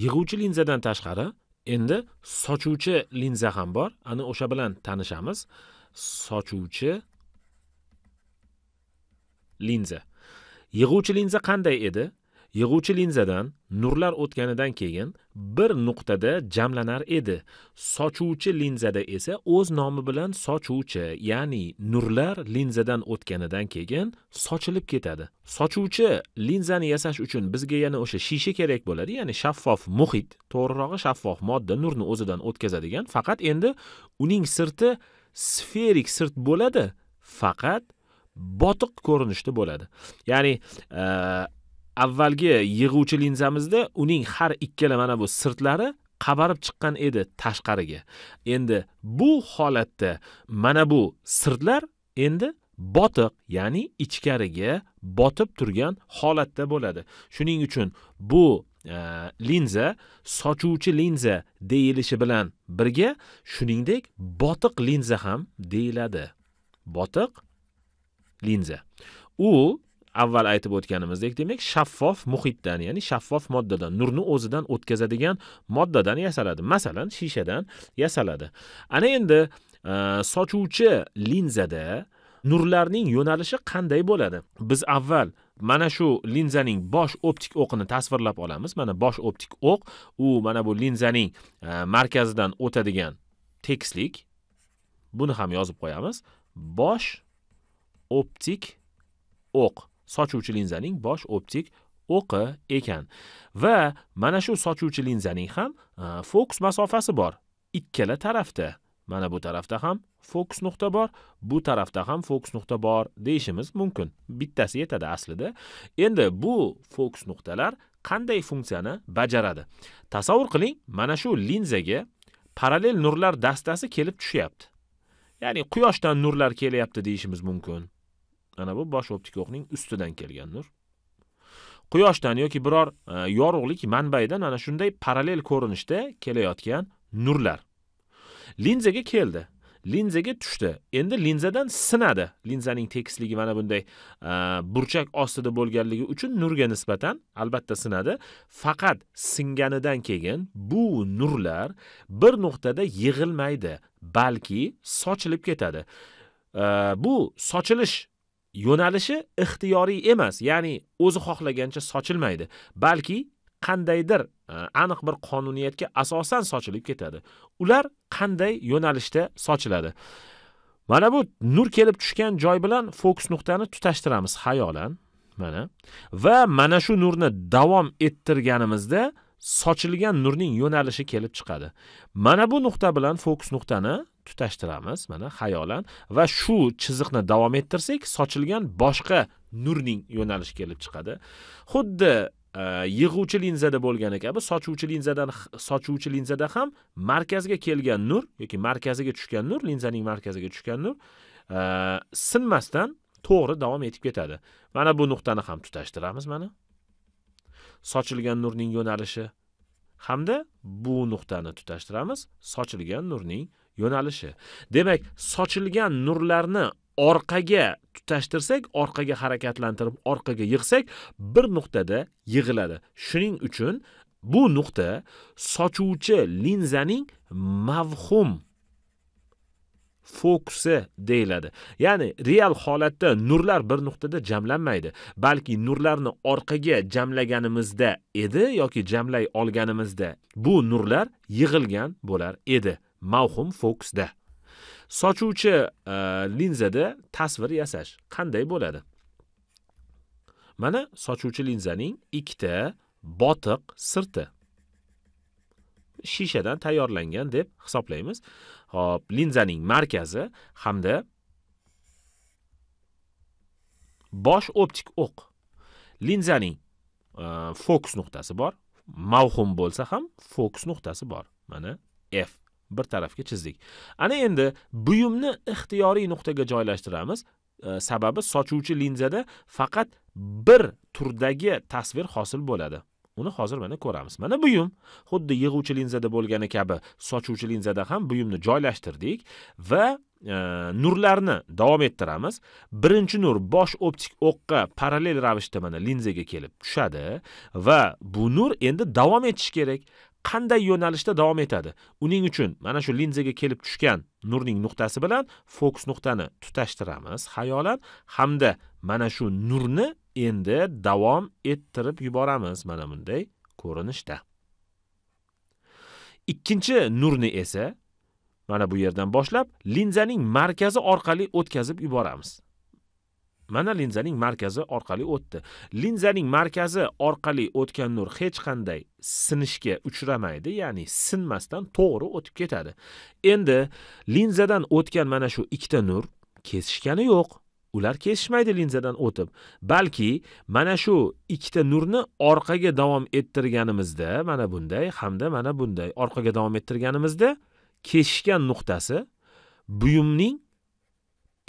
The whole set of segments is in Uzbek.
yig'uvchi linzadan tashqari endi sochuvchi linza ham bor ana o'sha bilan tanishamiz sochuvchi linza yig'uvchi linza qanday edi yig'uvchi linzadan nurlar o'tganidan keyin bir nuqtada jamlanar edi sochuvchi linzada esa o'z nomi bilan sochuvchi ya'ni nurlar linzadan o'tganidan keyin sochilib ketadi sochuvchi linzani yasash uchun bizga yana o'sha shisha kerak bo'ladi ya'ni shaffof muhit to'g'rirog'i shaffof modda nurni o'zidan o'tkazadigan faqat endi uning sirti sferik sirt bo'ladi faqat botiq ko'rinishda bo'ladi ya'ni avvalgi yig'uvchi linzamizda uning har ikkala mana bu sirtlari qabarib chiqqan edi tashqariga endi bu holatda mana bu sirtlar endi botiq ya'ni ichkariga botib turgan holatda bo'ladi shuning uchun bu e, linza sochuvchi linza deyilishi bilan birga shuningdek botiq linza ham deyiladi botiq linza u avval aytib o'tganimizdek demak shaffof muhitdan ya'ni shaffof moddadan nurni o'zidan o'tkazadigan moddadan yasaladi masalan shishadan yasaladi ana endi e, sochuvchi linzada nurlarning yo'nalishi qanday bo'ladi biz avval mana shu linzaning bosh optik o'qini tasvirlab olamiz mana bosh optik o'q u mana bu linzaning e, markazidan o'tadigan tekislik buni ham yozib qo'yamiz bosh optik o'q sochuvchi linzaning bosh optik o'qi ekan va mana shu sochuvchi linzaning ham e, fokus masofasi bor ikkala tarafda mana bu tarafda ham fokus nuqta bor bu tarafda ham fokus nuqta bor deyishimiz mumkin bittasi yetadi aslida endi bu fokus nuqtalar qanday funksiyani bajaradi tasavvur qiling mana shu linzaga parallel nurlar dastasi kelib tushyapti ya'ni quyoshdan nurlar kelyapti deyishimiz mumkin ana bu bosh optik o'qning ustidan kelgan nur quyoshdan yoki biror e, yorug'lik manbaidan ana shunday parallel ko'rinishda kelayotgan nurlar linzaga keldi linzaga tushdi endi linzadan sinadi linzaning tekisligi mana bunday e, burchak ostida bo'lganligi uchun nurga nisbatan albatta sinadi faqat singanidan keyin bu nurlar bir nuqtada yig'ilmaydi balki sochilib ketadi e, bu sochilish yo'nalishi ixtiyoriy emas ya'ni o'zi xohlagancha sochilmaydi balki qandaydir e, aniq bir qonuniyatga asosan sochilib ketadi ular qanday yo'nalishda sochiladi mana bu nur kelib tushgan joy bilan fokus nuqtani tutashtiramiz xayolan mana va mana shu nurni davom ettirganimizda sochilgan nurning yo'nalishi kelib chiqadi mana bu nuqta bilan fokus nuqtani tutashtiramiz mana xayolan va shu chiziqni davom ettirsak sochilgan boshqa nurning yo'nalishi kelib chiqadi xuddi e, yig'uvchi linzada bo'lgani kabi sochuvchi linzadan sochuvchi linzada ham markazga kelgan nur yoki markaziga tushgan nur linzaning markaziga tushgan nur e, sinmasdan to'g'ri davom etib ketadi mana bu nuqtani ham tutashtiramiz mana sochilgan nurning yo'nalishi hamda bu nuqtani tutashtiramiz sochilgan nurning yo'nalishi demak sochilgan nurlarni orqaga tutashtirsak orqaga harakatlantirib orqaga yig'sak bir nuqtada yig'iladi shuning uchun bu nuqta sochuvchi linzaning mavhum fokusi deyiladi ya'ni real holatda nurlar bir nuqtada jamlanmaydi balki nurlarni orqaga jamlaganimizda edi yoki jamlay olganimizda bu nurlar yig'ilgan bo'lar edi mavhum fokusda sochuvchi e, linzada tasvir yasash qanday bo'ladi mana sochuvchi linzaning ikkita botiq sirti shishadan tayyorlangan deb hisoblaymiz hop linzaning markazi hamda bosh optik o'q linzaning e, fokus nuqtasi bor mavhum bo'lsa ham fokus nuqtasi bor mana f bir tarafga chizdik ana endi buyumni ixtiyoriy nuqtaga joylashtiramiz sababi sochuvchi linzada faqat bir turdagi tasvir hosil bo'ladi uni hozir mana ko'ramiz mana buyum xuddi yig'uvchi linzada bo'lgani kabi sochuvchi linzada ham buyumni joylashtirdik va E, nurlarni davom ettiramiz birinchi nur bosh optik o'qqa parallel ravishda mana linzaga kelib tushadi va bu nur endi davom etishi kerak qanday yo'nalishda davom etadi uning uchun mana shu linzaga kelib tushgan nurning nuqtasi bilan fokus nuqtani tutashtiramiz xayolan hamda mana shu nurni endi davom ettirib yuboramiz mana bunday ko'rinishda ikkinchi nurni esa mana bu yerdan boshlab linzaning markazi orqali o'tkazib yuboramiz mana linzaning markazi orqali o'tdi linzaning markazi orqali o'tgan nur hech qanday sinishga uchramaydi ya'ni sinmasdan to'g'ri o'tib ketadi endi linzadan o'tgan mana shu ikkita nur kesishgani yo'q ular kesishmaydi linzadan o'tib balki mana shu ikkita nurni orqaga davom ettirganimizda mana bunday hamda mana bunday orqaga davom ettirganimizda kesishgan nuqtasi buyumning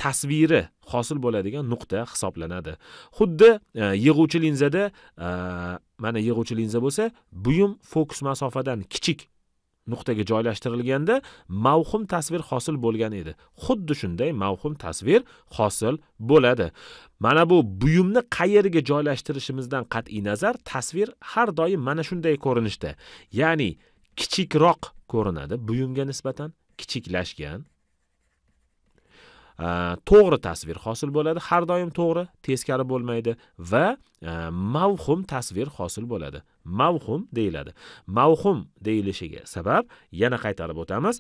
tasviri hosil bo'ladigan nuqta hisoblanadi xuddi e, yig'uvchi linzada e, mana yig'uvchi linza bo'lsa buyum fokus masofadan kichik nuqtaga joylashtirilganda mavhum tasvir hosil bo'lgan edi xuddi shunday mavhum tasvir hosil bo'ladi mana bu buyumni qayerga joylashtirishimizdan qat'iy nazar tasvir har doim mana shunday ko'rinishda ya'ni kichikroq ko'rinadi buyumga nisbatan kichiklashgan to'g'ri tasvir hosil bo'ladi har doim to'g'ri teskari bo'lmaydi va e, mavhum tasvir hosil bo'ladi mavhum deyiladi mavhum deyilishiga sabab yana qaytarib o'tamiz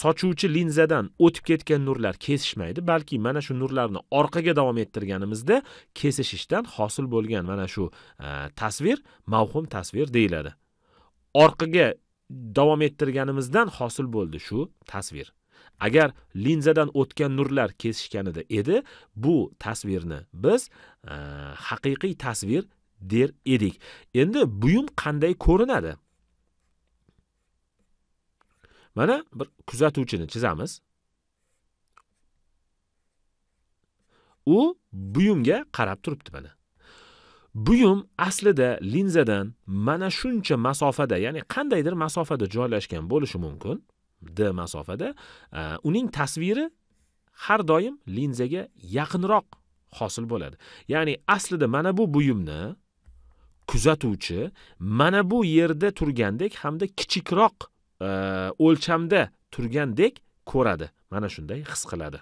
sochuvchi linzadan o'tib ketgan nurlar kesishmaydi balki mana shu nurlarni orqaga davom ettirganimizda kesishishdan hosil bo'lgan mana shu e, tasvir mavhum tasvir deyiladi orqaga davom ettirganimizdan hosil bo'ldi shu tasvir agar linzadan o'tgan nurlar kesishganida edi bu tasvirni biz e, haqiqiy tasvir der edik endi buyum qanday ko'rinadi mana bir kuzatuvchini chizamiz u buyumga qarab turibdi mana buyum aslida linzadan mana shuncha masofada ya'ni qandaydir masofada joylashgan bo'lishi mumkin d masofada e, uning tasviri har doim linzaga yaqinroq hosil bo'ladi ya'ni aslida mana bu buyumni kuzatuvchi mana bu yerda turgandek hamda kichikroq e, o'lchamda turgandek ko'radi mana shunday his qiladi